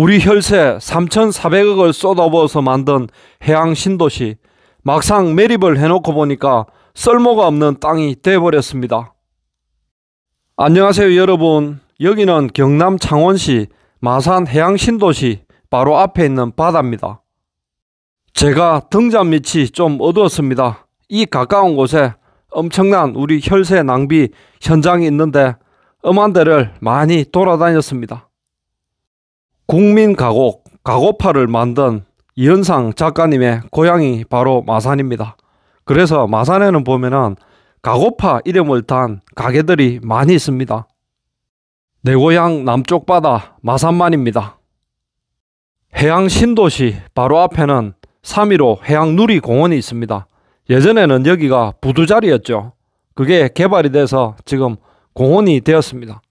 우리 혈세 3,400억을 쏟아부어서 만든 해양 신도시 막상 매립을 해놓고 보니까 쓸모가 없는 땅이 되어버렸습니다 안녕하세요 여러분 여기는 경남 창원시 마산 해양 신도시 바로 앞에 있는 바다입니다. 제가 등잔 밑이 좀 어두웠습니다. 이 가까운 곳에 엄청난 우리 혈세 낭비 현장이 있는데 엄한 데를 많이 돌아다녔습니다. 국민 가곡, 가곡파를 만든 이현상 작가님의 고향이 바로 마산입니다. 그래서 마산에는 보면은 가곡파 이름을 단 가게들이 많이 있습니다. 내 고향 남쪽 바다 마산만입니다. 해양 신도시 바로 앞에는 3.15 해양 누리 공원이 있습니다. 예전에는 여기가 부두자리였죠. 그게 개발이 돼서 지금 공원이 되었습니다.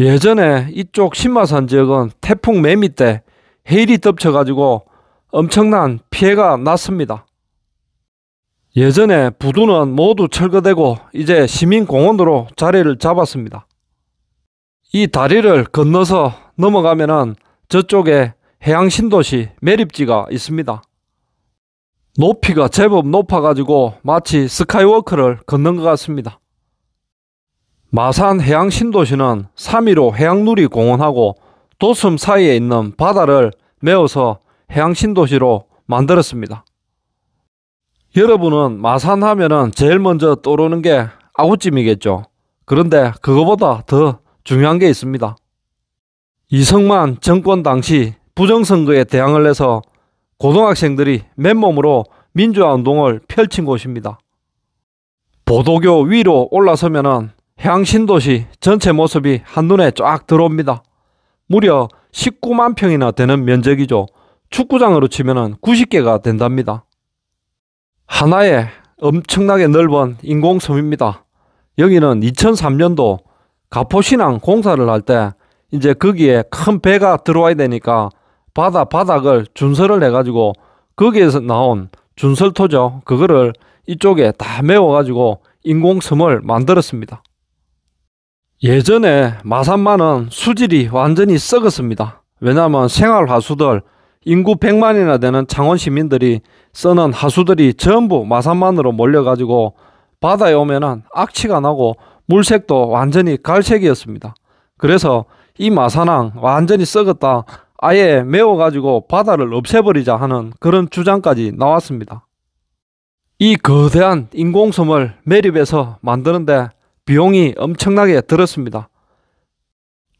예전에 이쪽 신마산 지역은 태풍 매미 때해일이 덮쳐가지고 엄청난 피해가 났습니다. 예전에 부두는 모두 철거되고 이제 시민공원으로 자리를 잡았습니다. 이 다리를 건너서 넘어가면은 저쪽에 해양신도시 매립지가 있습니다. 높이가 제법 높아가지고 마치 스카이워크를 걷는 것 같습니다. 마산 해양신도시는 3위로 해양누리공원하고 도슴 사이에 있는 바다를 메워서 해양신도시로 만들었습니다. 여러분은 마산 하면은 제일 먼저 떠오르는 게 아구찜이겠죠. 그런데 그거보다 더 중요한 게 있습니다. 이승만 정권 당시 부정선거에 대항을 해서 고등학생들이 맨몸으로 민주화 운동을 펼친 곳입니다. 보도교 위로 올라서면은 향신도시 전체 모습이 한눈에 쫙 들어옵니다. 무려 19만 평이나 되는 면적이죠. 축구장으로 치면 90개가 된답니다. 하나의 엄청나게 넓은 인공섬입니다. 여기는 2003년도 가포신항 공사를 할 때 이제 거기에 큰 배가 들어와야 되니까 바다 바닥을 준설을 해가지고 거기에서 나온 준설토죠. 그거를 이쪽에 다 메워가지고 인공섬을 만들었습니다. 예전에 마산만은 수질이 완전히 썩었습니다. 왜냐하면 생활 하수들 인구 100만이나 되는 창원 시민들이 쓰는 하수들이 전부 마산만으로 몰려가지고 바다에 오면은 악취가 나고 물색도 완전히 갈색이었습니다. 그래서 이 마산항 완전히 썩었다 아예 메워가지고 바다를 없애버리자 하는 그런 주장까지 나왔습니다. 이 거대한 인공섬을 매립해서 만드는데 비용이 엄청나게 들었습니다.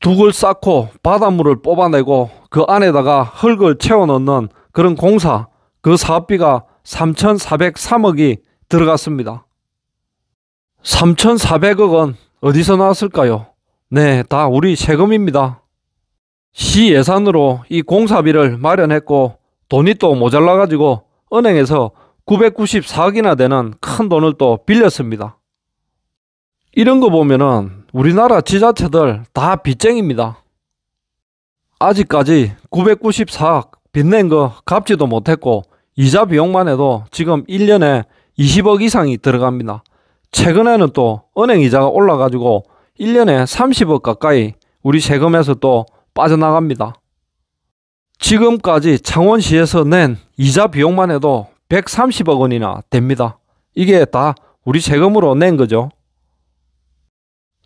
둑을 쌓고 바닷물을 뽑아내고 그 안에다가 흙을 채워넣는 그런 공사, 그 사업비가 3,403억이 들어갔습니다. 3,400억은 어디서 나왔을까요? 네, 다 우리 세금입니다. 시 예산으로 이 공사비를 마련했고 돈이 또 모자라가지고 은행에서 994억이나 되는 큰 돈을 또 빌렸습니다. 이런 거 보면은 우리나라 지자체들 다 빚쟁입니다. 아직까지 994억 빚낸 거 갚지도 못했고 이자 비용만 해도 지금 1년에 20억 이상이 들어갑니다. 최근에는 또 은행 이자가 올라가지고 1년에 30억 가까이 우리 세금에서 또 빠져나갑니다. 지금까지 창원시에서 낸 이자 비용만 해도 130억 원이나 됩니다. 이게 다 우리 세금으로 낸 거죠.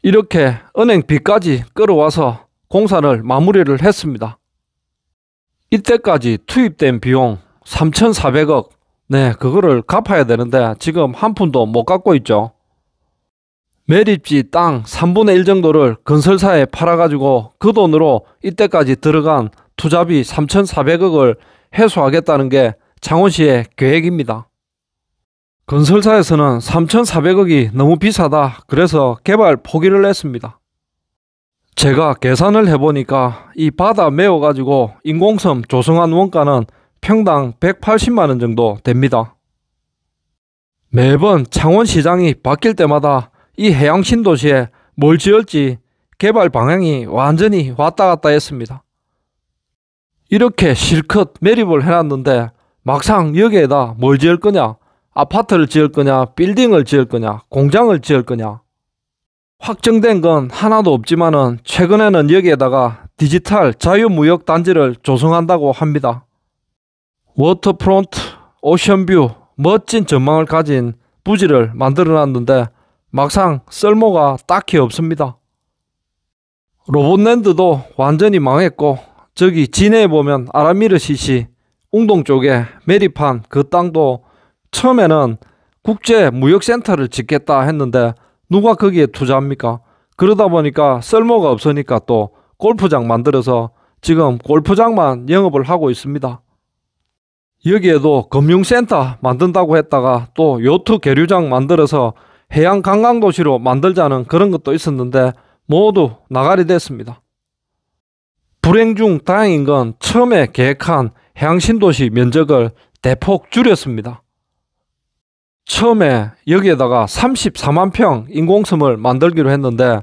이렇게 은행비까지 끌어와서 공사를 마무리를 했습니다. 이때까지 투입된 비용 3,400억 네 그거를 갚아야 되는데 지금 한 푼도 못 갚고 있죠. 매립지 땅 3분의 1 정도를 건설사에 팔아가지고 그 돈으로 이때까지 들어간 투자비 3,400억을 해소하겠다는 게 창원시의 계획입니다. 건설사에서는 3,400억이 너무 비싸다. 그래서 개발 포기를 했습니다. 제가 계산을 해보니까 이 바다 메워가지고 인공섬 조성한 원가는 평당 180만원 정도 됩니다. 매번 창원시장이 바뀔 때마다 이 해양신도시에 뭘 지을지 개발 방향이 완전히 왔다 갔다 했습니다. 이렇게 실컷 매립을 해놨는데 막상 여기에다 뭘 지을 거냐 아파트를 지을 거냐, 빌딩을 지을 거냐, 공장을 지을 거냐. 확정된 건 하나도 없지만은 최근에는 여기에다가 디지털 자유무역 단지를 조성한다고 합니다. 워터프론트, 오션뷰, 멋진 전망을 가진 부지를 만들어놨는데 막상 쓸모가 딱히 없습니다. 로봇랜드도 완전히 망했고 저기 진해에 보면 아라미르 시시 웅동 쪽에 매립한 그 땅도 처음에는 국제 무역센터를 짓겠다 했는데 누가 거기에 투자합니까? 그러다 보니까 쓸모가 없으니까 또 골프장 만들어서 지금 골프장만 영업을 하고 있습니다. 여기에도 금융센터 만든다고 했다가 또 요트 계류장 만들어서 해양 관광도시로 만들자는 그런 것도 있었는데 모두 나가리 됐습니다. 불행 중 다행인 건 처음에 계획한 해양 신도시 면적을 대폭 줄였습니다. 처음에 여기에다가 34만 평 인공섬을 만들기로 했는데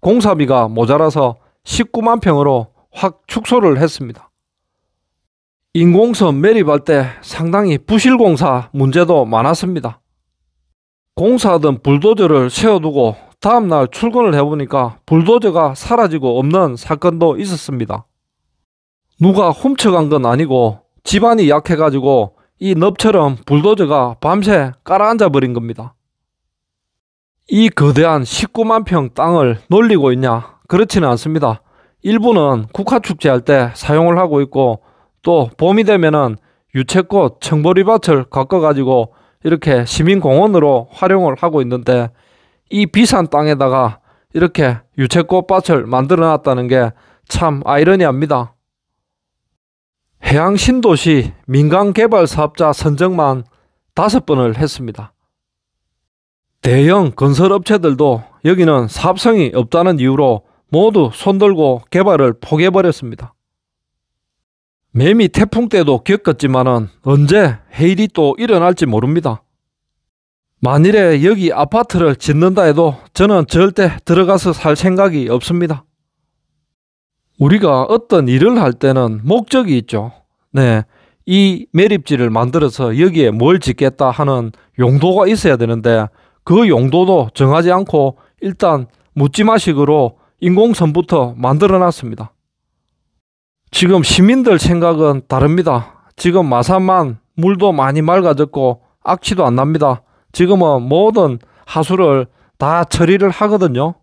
공사비가 모자라서 19만 평으로 확 축소를 했습니다. 인공섬 매립할 때 상당히 부실공사 문제도 많았습니다. 공사하던 불도저를 세워두고 다음날 출근을 해보니까 불도저가 사라지고 없는 사건도 있었습니다. 누가 훔쳐간 건 아니고 집안이 약해가지고 이 넙처럼 불도저가 밤새 깔아앉아 버린 겁니다. 이 거대한 19만 평 땅을 놀리고 있냐? 그렇지는 않습니다. 일부는 국화축제 할때 사용을 하고 있고 또 봄이 되면은 유채꽃, 청보리밭을 가꿔가지고 이렇게 시민공원으로 활용을 하고 있는데 이 비싼 땅에다가 이렇게 유채꽃밭을 만들어 놨다는 게 참 아이러니합니다. 해양 신도시 민간 개발 사업자 선정만 다섯 번을 했습니다. 대형 건설업체들도 여기는 사업성이 없다는 이유로 모두 손들고 개발을 포기해버렸습니다. 매미 태풍 때도 겪었지만은 언제 해일이 또 일어날지 모릅니다. 만일에 여기 아파트를 짓는다 해도 저는 절대 들어가서 살 생각이 없습니다. 우리가 어떤 일을 할 때는 목적이 있죠. 네. 이 매립지를 만들어서 여기에 뭘 짓겠다 하는 용도가 있어야 되는데 그 용도도 정하지 않고 일단 묻지마식으로 인공섬부터 만들어 놨습니다. 지금 시민들 생각은 다릅니다. 지금 마산만 물도 많이 맑아졌고 악취도 안 납니다. 지금은 모든 하수를 다 처리를 하거든요.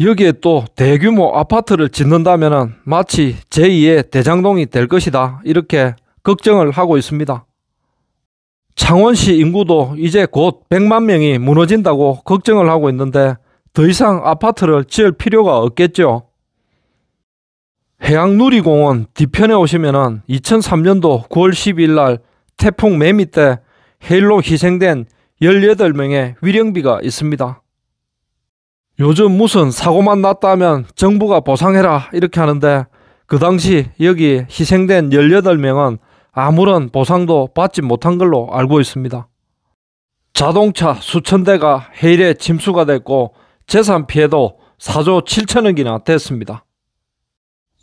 여기에 또 대규모 아파트를 짓는다면 마치 제2의 대장동이 될 것이다 이렇게 걱정을 하고 있습니다. 창원시 인구도 이제 곧 100만 명이 무너진다고 걱정을 하고 있는데 더 이상 아파트를 지을 필요가 없겠죠. 해양누리공원 뒤편에 오시면 2003년도 9월 1 2일날 태풍 매미 때 해일로 희생된 18명의 위령비가 있습니다. 요즘 무슨 사고만 났다면 정부가 보상해라 이렇게 하는데 그 당시 여기 희생된 18명은 아무런 보상도 받지 못한 걸로 알고 있습니다. 자동차 수천 대가 해일에 침수가 됐고 재산 피해도 4조 7천억이나 됐습니다.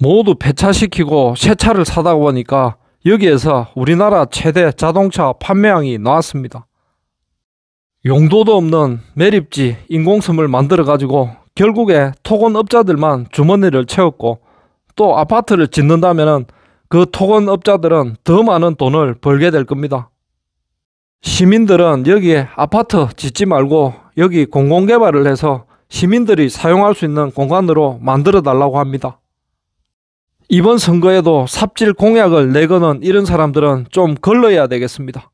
모두 폐차시키고 새 차를 사다 보니까 여기에서 우리나라 최대 자동차 판매량이 나왔습니다. 용도도 없는 매립지 인공섬을 만들어 가지고 결국에 토건업자들만 주머니를 채웠고 또 아파트를 짓는다면 그 토건업자들은 더 많은 돈을 벌게 될 겁니다. 시민들은 여기에 아파트 짓지 말고 여기 공공개발을 해서 시민들이 사용할 수 있는 공간으로 만들어 달라고 합니다. 이번 선거에도 삽질 공약을 내거는 이런 사람들은 좀 걸러야 되겠습니다.